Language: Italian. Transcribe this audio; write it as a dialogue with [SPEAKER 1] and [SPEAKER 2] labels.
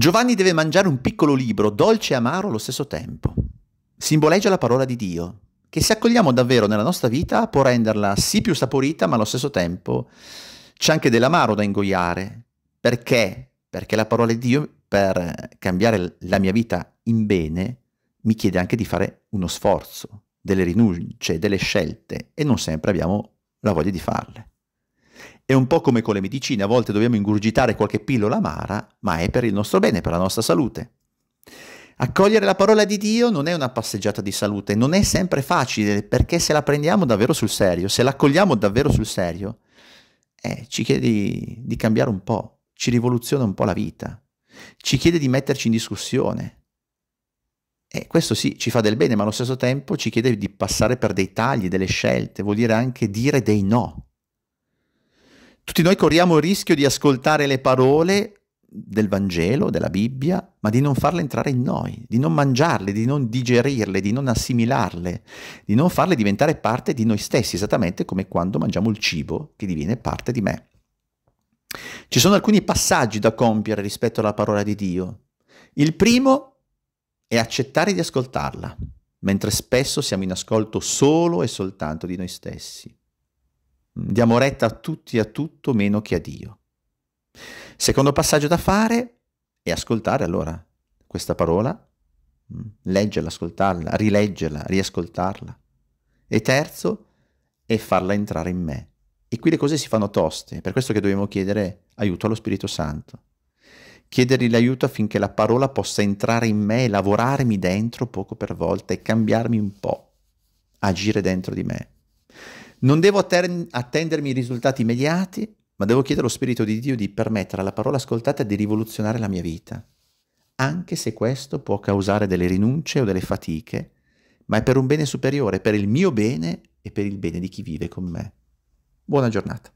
[SPEAKER 1] Giovanni deve mangiare un piccolo libro, dolce e amaro allo stesso tempo. Simboleggia la parola di Dio, che se accogliamo davvero nella nostra vita può renderla sì più saporita, ma allo stesso tempo c'è anche dell'amaro da ingoiare. Perché? Perché la parola di Dio per cambiare la mia vita in bene mi chiede anche di fare uno sforzo, delle rinunce, delle scelte e non sempre abbiamo la voglia di farle. È un po' come con le medicine, a volte dobbiamo ingurgitare qualche pillola amara, ma è per il nostro bene, per la nostra salute. Accogliere la parola di Dio non è una passeggiata di salute, non è sempre facile perché se la prendiamo davvero sul serio, se l'accogliamo davvero sul serio, eh, ci chiede di, di cambiare un po', ci rivoluziona un po' la vita, ci chiede di metterci in discussione. E questo sì, ci fa del bene, ma allo stesso tempo ci chiede di passare per dei tagli, delle scelte, vuol dire anche dire dei no. Tutti noi corriamo il rischio di ascoltare le parole del Vangelo, della Bibbia, ma di non farle entrare in noi, di non mangiarle, di non digerirle, di non assimilarle, di non farle diventare parte di noi stessi, esattamente come quando mangiamo il cibo che diviene parte di me. Ci sono alcuni passaggi da compiere rispetto alla parola di Dio. Il primo è accettare di ascoltarla, mentre spesso siamo in ascolto solo e soltanto di noi stessi diamo retta a tutti e a tutto meno che a Dio. Secondo passaggio da fare è ascoltare allora questa parola, mm, leggerla, ascoltarla, rileggerla, riascoltarla. E terzo è farla entrare in me. E qui le cose si fanno toste, per questo che dobbiamo chiedere aiuto allo Spirito Santo. Chiedergli l'aiuto affinché la parola possa entrare in me e lavorarmi dentro poco per volta e cambiarmi un po', agire dentro di me. Non devo attendermi i risultati immediati, ma devo chiedere allo Spirito di Dio di permettere alla parola ascoltata di rivoluzionare la mia vita, anche se questo può causare delle rinunce o delle fatiche, ma è per un bene superiore, per il mio bene e per il bene di chi vive con me. Buona giornata.